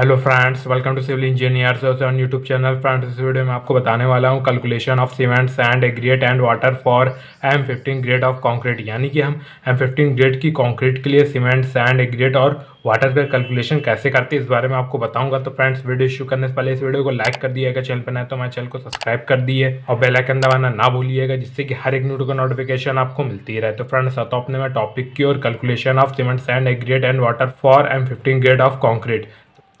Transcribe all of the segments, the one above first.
hello friends welcome to civil engineers on YouTube channel friends इस video में आपको बताने वाला हूँ calculation of cement sand aggregate and water for M fifteen grade of concrete यानी कि हम एम फिफ्टीन ग्रेड की कंक्रीट के लिए सीमेंट सैंड एग्रिएट और वाटर का कैलकुलेशन कैसे करते हैं इस बारे में आपको बताऊंगा तो फ्रेंड्स वीडियो शुरू करने से पहले इस वीडियो को लाइक कर दिएगा चैनल पर ना तो हमारे चैनल को सब्सक्राइब कर दिए और बेल आइकन दबाना ना भूलिएगा जिससे कि हर एक न्यूड का नोटिफिकेशन आपको मिलती रहे तो फ्रेंड्स तो अपने टॉपिक की और calculation of cement sand aggregate and water for M fifteen grade of concrete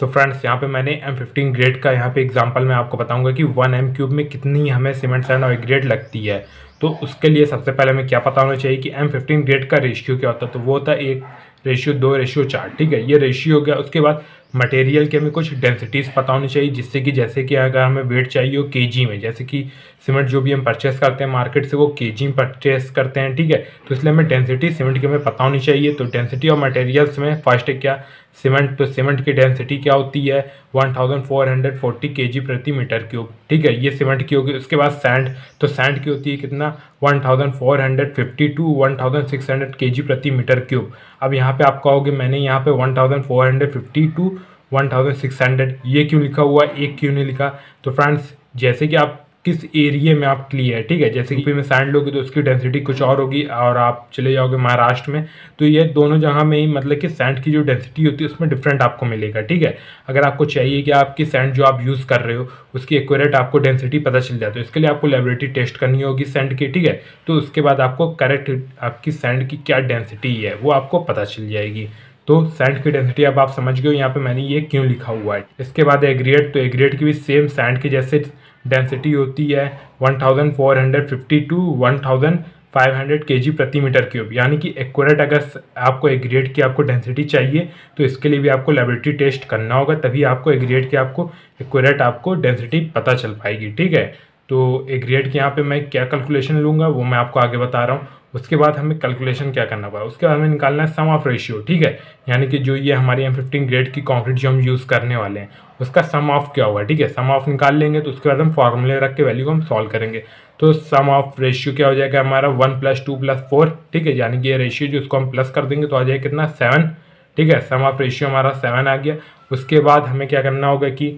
तो फ्रेंड्स यहाँ पे मैंने एम फिफ्टीन ग्रेड का यहाँ पे एग्जांपल मैं आपको बताऊंगा कि वन एम क्यूब में कितनी हमें सीमेंट सैंड और ग्रेड लगती है तो उसके लिए सबसे पहले हमें क्या पता होना चाहिए कि एम फिफ्टीन ग्रेड का रेशियो क्या होता है तो वो होता है एक रेशियो दो रेशियो चार ठीक है ये रेशियो हो गया उसके बाद मटेरियल के हमें कुछ डेंसिटीज़ पता होनी चाहिए जिससे कि जैसे कि अगर हमें वेट चाहिए हो के में जैसे कि सीमेंट जो भी हम परचेस करते हैं मार्केट से वो के जी में परचेस करते हैं ठीक है तो इसलिए हमें डेंसिटी सीमेंट की हमें पता होनी चाहिए तो डेंसिटी और मटेरियल्स में फर्स्ट क्या सीमेंट तो सीमेंट की डेंसिटी क्या होती है 1440 केजी प्रति मीटर क्यूब ठीक है ये सीमेंट की होगी उसके बाद सैंड तो सैंड की होती है कितना 1452 टू 1600 केजी प्रति मीटर क्यूब अब यहाँ पे आप कहोगे मैंने यहाँ पे 1452 टू 1600 ये क्यों लिखा हुआ है एक क्यों नहीं लिखा तो फ्रेंड्स जैसे कि आप किस एरिए में आप क्लियर है ठीक है जैसे यूपी में सैंड लोगे तो उसकी डेंसिटी कुछ और होगी और आप चले जाओगे महाराष्ट्र में तो ये दोनों जगह में ही मतलब कि सैंड की जो डेंसिटी होती है उसमें डिफरेंट आपको मिलेगा ठीक है अगर आपको चाहिए कि आपकी सैंड जो आप यूज़ कर रहे हो उसकी एक्यूरेट आपको डेंसिटी पता चल जाए तो इसके लिए आपको लेबोरेटरी टेस्ट करनी होगी सैंड की ठीक है तो उसके बाद आपको करेक्ट आपकी सैंड की क्या डेंसिटी है वो आपको पता चल जाएगी तो सैंड की डेंसिटी अब आप समझ गए हो यहाँ पर मैंने ये क्यों लिखा हुआ है इसके बाद एग्रेड तो एग्रेड की भी सेम सैंड के जैसे डेंसिटी होती है 1452 टू 1500 केजी प्रति मीटर क्यूब यानी कि एक्यूरेट अगर आपको एग्रीड की आपको डेंसिटी चाहिए तो इसके लिए भी आपको लेबोरेटरी टेस्ट करना होगा तभी आपको एग्रीड की आपको एक्यूरेट आपको डेंसिटी पता चल पाएगी ठीक है तो एग्रीड के यहाँ पे मैं क्या कैलकुलेशन लूँगा वो मैं आपको आगे बता रहा हूँ उसके बाद हमें कैलकुलेशन क्या करना पड़ा उसके बाद हमें निकालना है सम ऑफ रेशियो ठीक है यानी कि जो ये हमारी एम फिफ्टीन ग्रेड की कॉन्क्रीट जो हम यूज़ करने वाले हैं उसका सम ऑफ क्या होगा ठीक है सम ऑफ निकाल लेंगे तो उसके बाद हम फॉर्मूले रख के वैल्यू को हम सॉल्व करेंगे तो सम ऑफ रेशियो क्या हो जाएगा हमारा one plus two plus four ठीक है यानी कि ये रेशियो जो उसको हम प्लस कर देंगे तो आ जाएगा कितना सेवन ठीक है सम ऑफ रेशियो हमारा सेवन आ गया उसके बाद हमें क्या करना होगा कि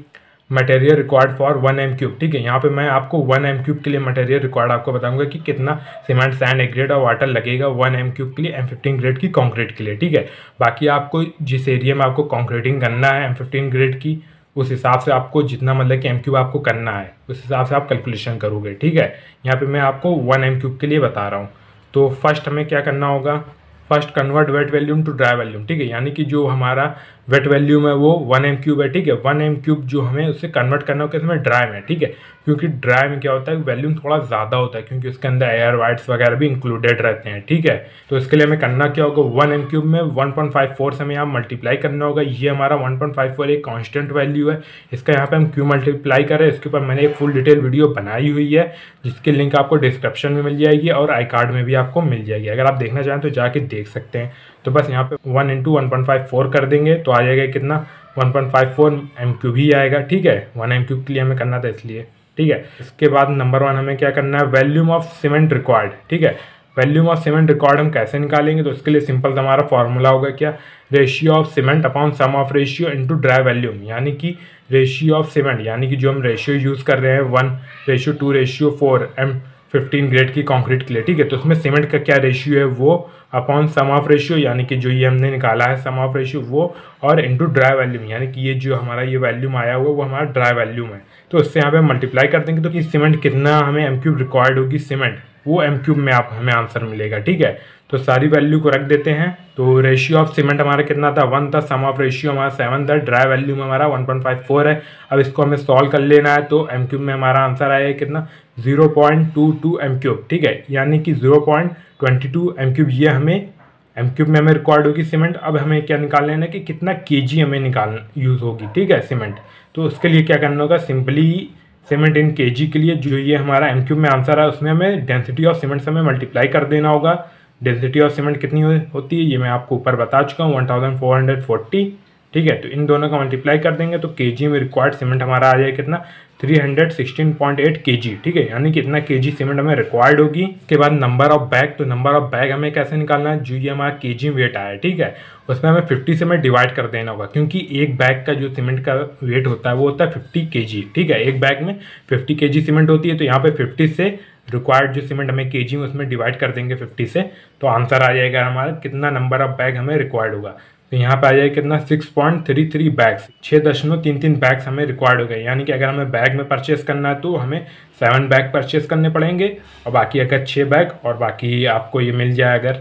material required for one M cube ठीक है यहाँ पे मैं आपको वन एम क्यूब के लिए मटेरियल रिक्वायर्ड आपको बताऊंगा कि कितना सीमेंट सैंड एक ग्रेड और वाटर लगेगा वन एम क्यूब के लिए एम फिफ्टीन ग्रेड की कॉन्क्रीट के लिए ठीक है बाकी आपको जिस एरिया में आपको कॉन्क्रीटिंग करना है एम फिफ्टीन ग्रेड की उस हिसाब से आपको जितना मतलब कि एम क्यूब आपको करना है उस हिसाब से आप कैलकुलेशन करोगे ठीक है यहाँ पे मैं आपको वन एम क्यूब के लिए बता रहा हूँ तो फर्स्ट हमें क्या करना होगा first convert wet volume to dry volume ठीक है यानी कि जो हमारा वेट वैल्यू में वो वन एम क्यूब है ठीक है वन एम क्यूब जो हमें उससे कन्वर्ट करना होगा इसमें ड्राई में ठीक है क्योंकि ड्राई में क्या होता है वैल्यूम थोड़ा ज़्यादा होता है क्योंकि उसके अंदर एयर वाइट्स वगैरह भी इंक्लूडेड रहते हैं ठीक है तो इसके लिए हमें करना क्या होगा वन एम क्यूब में वन पॉइंट फाइव फोर से हमें यहाँ मल्टीप्लाई करना होगा ये हमारा वन पॉइंट फाइव फोर एक कॉन्स्टेंट वैल्यू है इसका यहाँ पर हम क्यू मल्टीप्लाई करें इसके ऊपर मैंने एक फुल डिटेल वीडियो बनाई हुई है जिसकी लिंक आपको डिस्क्रिप्शन में मिल जाएगी और आई कार्ड में भी आपको मिल जाएगी अगर आप देखना चाहें तो जाके देख सकते हैं तो बस यहाँ पे one into one point five four कर देंगे तो आ जाएगा कितना one point five four M cube भी आएगा ठीक है वन एम क्यू के लिए हमें करना था इसलिए ठीक है इसके बाद नंबर वन हमें क्या करना है वैल्यूम ऑफ सीमेंट रिक्वायर्ड ठीक है वैल्यूम ऑफ सीमेंट रिकॉर्ड हम कैसे निकालेंगे तो इसके लिए सिंपल हमारा फॉर्मूला होगा क्या ratio of cement upon sum of ratio into dry volume यानी कि रेशियो ऑफ सीमेंट यानी कि जो हम रेशियो यूज़ कर रहे हैं one ratio two ratio four M 15 grade की कंक्रीट के लिए ठीक है तो उसमें सीमेंट का क्या रेशियो है वो अपॉन सम ऑफ रेशियो यानी कि जो ये हमने निकाला है सम ऑफ रेशियो वो और इनटू ड्राई वैल्यूम यानी कि ये जो हमारा ये वैल्यूम आया हुआ वो हमारा ड्राई वैल्यूम है तो उससे यहाँ पे मल्टीप्लाई कर देंगे तो कि सीमेंट कितना हमें एम क्यूब रिक्वायर्ड होगी सीमेंट वो एम क्यूब में आप हमें आंसर मिलेगा ठीक है तो सारी वैल्यू को रख देते हैं तो रेशियो ऑफ सीमेंट हमारा कितना था वन था सम ऑफ रेशियो हमारा सेवन था ड्राई वैल्यू में हमारा वन पॉइंट फाइव फोर है अब इसको हमें सॉल्व कर लेना है तो एम क्यूब में हमारा आंसर आया कितना zero point two two M cube ठीक है यानी कि zero point twenty two M cube ये हमें एम क्यूब में हमें रिक्वायर्ड होगी सीमेंट अब हमें क्या निकाल लेना कि कितना के जी हमें निकाल यूज़ होगी ठीक है सीमेंट तो उसके लिए क्या करना होगा सिंपली सीमेंट इन के जी के लिए जो ये हमारा एम क्यूब में आंसर है उसमें हमें डेंसिटी ऑफ सीमेंट से हमें मल्टीप्लाई कर देना होगा डेंसिटी ऑफ सीमेंट कितनी होती है ये मैं आपको ऊपर बता चुका हूँ one thousand four hundred forty ठीक है तो इन दोनों का मल्टीप्लाई कर देंगे तो के में रिक्वायर्ड सीमेंट हमारा आ जाएगा कितना 316.8 केजी ठीक है यानी कि इतना केजी सीमेंट हमें रिक्वायर्ड होगी उसके बाद नंबर ऑफ बैग तो नंबर ऑफ बैग हमें कैसे निकालना है जो ये हमारा केजी वेट आया ठीक है उसमें हमें 50 से हमें डिवाइड कर देना होगा क्योंकि एक बैग का जो सीमेंट का वेट होता है वो होता है 50 केजी ठीक है एक बैग में 50 केजी सीमेंट होती है तो यहाँ पर फिफ्टी से रिक्वायर्ड जो सीमेंट हमें के जी में उसमें डिवाइड कर देंगे फिफ्टी से तो आंसर आ जाएगा हमारा कितना नंबर ऑफ बैग हमें रिक्वायर्ड होगा तो यहाँ पे आ जाए कितना six point three three bags छः दशमलव तीन तीन बैग्स हमें रिक्वायर्ड हो गए यानी कि अगर हमें बैग में परचेस करना है तो हमें सेवन बैग परचेस करने पड़ेंगे और बाकी अगर छः बैग और बाकी आपको ये मिल जाए अगर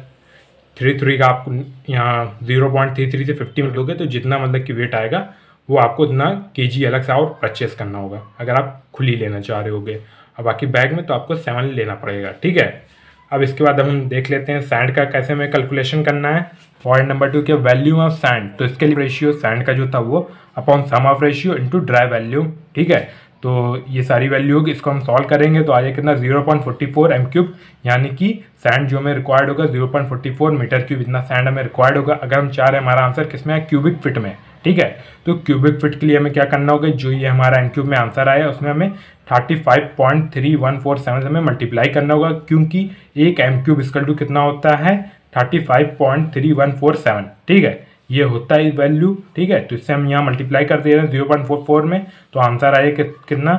थ्री थ्री का आप यहाँ जीरो पॉइंट थ्री थ्री से फिफ्टी में लोगे तो जितना मतलब कि वेट आएगा वो आपको उतना के जी अलग से और परचेस करना होगा अगर आप खुली लेना चाह रहे होगे और बाकी बैग में तो आपको सेवन लेना पड़ेगा ठीक है अब इसके बाद हम देख लेते हैं सैंड का कैसे हमें कैलकुलेशन करना है पॉइंट नंबर टू के वैल्यू ऑफ सैंड तो इसके लिए रेशियो सैंड का जो था वो upon sum of ratio into dry value ठीक है तो ये सारी वैल्यू होगी इसको हम सॉल्व करेंगे तो आ जाए कितना zero point forty four M cube यानी कि सैंड जो हमें रिक्वायर्ड होगा zero point forty four metre cube इतना सैंड हमें रिक्वायर्ड होगा अगर हम चाह रहे हैं हमारा आंसर किसमें है क्यूबिक फिट में ठीक है तो क्यूबिक फिट के लिए हमें क्या करना होगा जो ये हमारा एन क्यूब में आंसर आया उसमें हमें thirty five point three one four seven से हमें मल्टीप्लाई करना होगा क्योंकि एक एम क्यूब स्कल टू कितना होता है thirty five point three one four seven ठीक है ये होता है वैल्यू ठीक है तो इससे हम यहाँ मल्टीप्लाई कर दे रहे हैं जीरो पॉइंट फोर फोर में तो आंसर आएगा कितना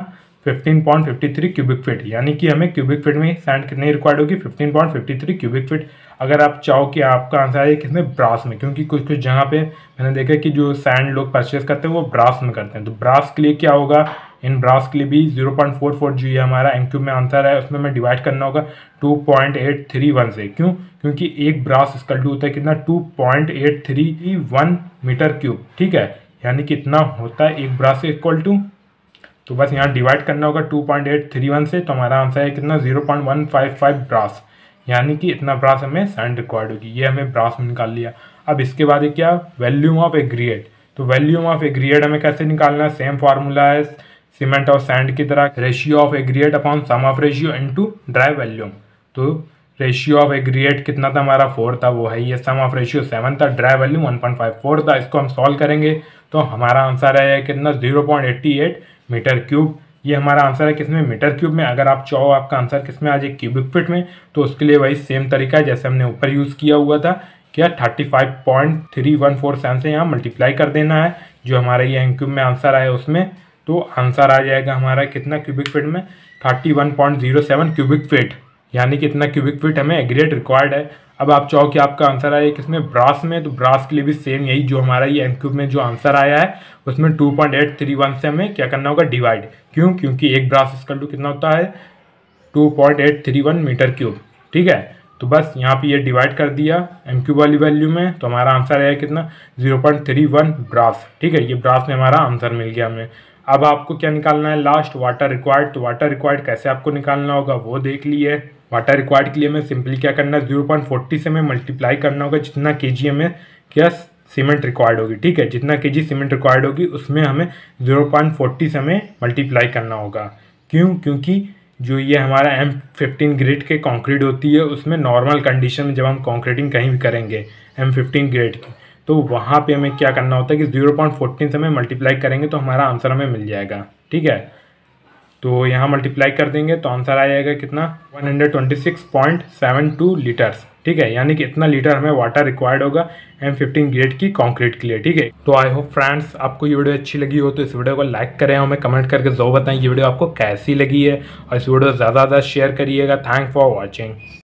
15.53 क्यूबिक फीट यानी कि हमें क्यूबिक फीट में सैंड कितनी रिक्वायर्ड होगी 15.53 क्यूबिक फीट अगर आप चाहो कि आपका आंसर आए में ब्रास में क्योंकि कुछ कुछ जगह पे मैंने देखा कि जो सैंड लोग परचेज करते हैं वो ब्रास में करते हैं तो ब्रास के लिए क्या होगा इन ब्रास के लिए भी 0.44 जो ये हमारा एम क्यूब में आंसर है उसमें हमें डिवाइड करना होगा 2.831 से क्यों क्योंकि एक ब्रास इसका टू होता है कितना वन मीटर क्यूब ठीक है यानी कि इतना होता है एक ब्रास इक्वल टू तो बस यहाँ डिवाइड करना होगा two point eight three one से तो हमारा आंसर है कितना zero point one five five brass यानी कि इतना ब्रास हमें सैंड रिक्वायर्ड होगी ये हमें ब्रास में निकाल लिया अब इसके बाद क्या वैल्यूम ऑफ एग्रीएड तो वैल्यूम ऑफ एग्रीएड हमें कैसे निकालना है सेम फार्मूला है सीमेंट और सैंड की तरह ratio of aggregate upon sum of ratio into dry volume तो रेशियो ऑफ एग्रीएड कितना था हमारा फोर था वो है ये सम ऑफ रेशियो सेवन था dry volume one point five four था इसको हम सॉल्व करेंगे तो हमारा आंसर है कितना zero point eighty eight meter cube ये हमारा आंसर है किसमें मीटर क्यूब में अगर आप चाहो आपका आंसर किसमें आ जाए क्यूबिक फिट में तो उसके लिए वही सेम तरीका है जैसे हमने ऊपर यूज़ किया हुआ था क्या thirty five point three one four seven से यहाँ मल्टीप्लाई कर देना है जो हमारा ये एंक्यूब क्यूब में आंसर आया उसमें तो आंसर आ जाएगा हमारा कितना क्यूबिक फिट में thirty one point zero seven cubic feet यानी कि इतना क्यूबिक फिट हमें एग्रेट रिक्वायर्ड है अब आप चाहो कि आपका आंसर आए किसमें ब्रास में तो ब्रास के लिए भी सेम यही जो हमारा ये एम क्यूब में जो आंसर आया है उसमें two point eight three one से हमें क्या करना होगा डिवाइड क्यों क्योंकि एक ब्रास स्कल टू कितना होता है two point eight three one metre cube ठीक है तो बस यहाँ पे ये डिवाइड कर दिया एम क्यूब वाली वैल्यू में तो हमारा आंसर आया कितना zero point three one brass ठीक है ये ब्रास में हमारा आंसर मिल गया हमें अब आपको क्या निकालना है लास्ट वाटर रिक्वायर्ड तो वाटर रिक्वायर्ड कैसे आपको निकालना होगा वो देख लिए वाटर रिक्वायर्ड के लिए हमें सिंपली क्या करना है जीरो पॉइंट फोर्टी से हमें मल्टीप्लाई करना होगा जितना के जी हमें क्या सीमेंट रिक्वायर्ड होगी ठीक है जितना के जी सीमेंट रिक्वायर्ड होगी उसमें हमें जीरो पॉइंट फोर्टी से हमें मल्टीप्लाई करना होगा क्यों क्योंकि जो ये हमारा एम फिफ्टीन ग्रेड के कॉन्क्रीट होती है उसमें नॉर्मल कंडीशन में जब हम कॉन्क्रीटिंग कहीं भी करेंगे एम फिफ्टीन ग्रेड की तो वहाँ पे हमें क्या करना होता है कि जीरो पॉइंट फोर्टीन से हमें मल्टीप्लाई करेंगे तो हमारा आंसर हमें मिल जाएगा ठीक है तो यहाँ मल्टीप्लाई कर देंगे तो आंसर आ जाएगा कितना 126.72 लीटर्स ठीक है यानी कि इतना लीटर हमें वाटर रिक्वायर्ड होगा एम फिफ्टीन ग्रेड की कंक्रीट के लिए ठीक है तो आई होप फ्रेंड्स आपको ये वीडियो अच्छी लगी हो तो इस वीडियो को लाइक करें हमें कमेंट करके जरूर बताएं ये वीडियो आपको कैसी लगी है और इस वीडियो ज़्यादा से ज़्यादा शेयर करिएगा थैंक फॉर वॉचिंग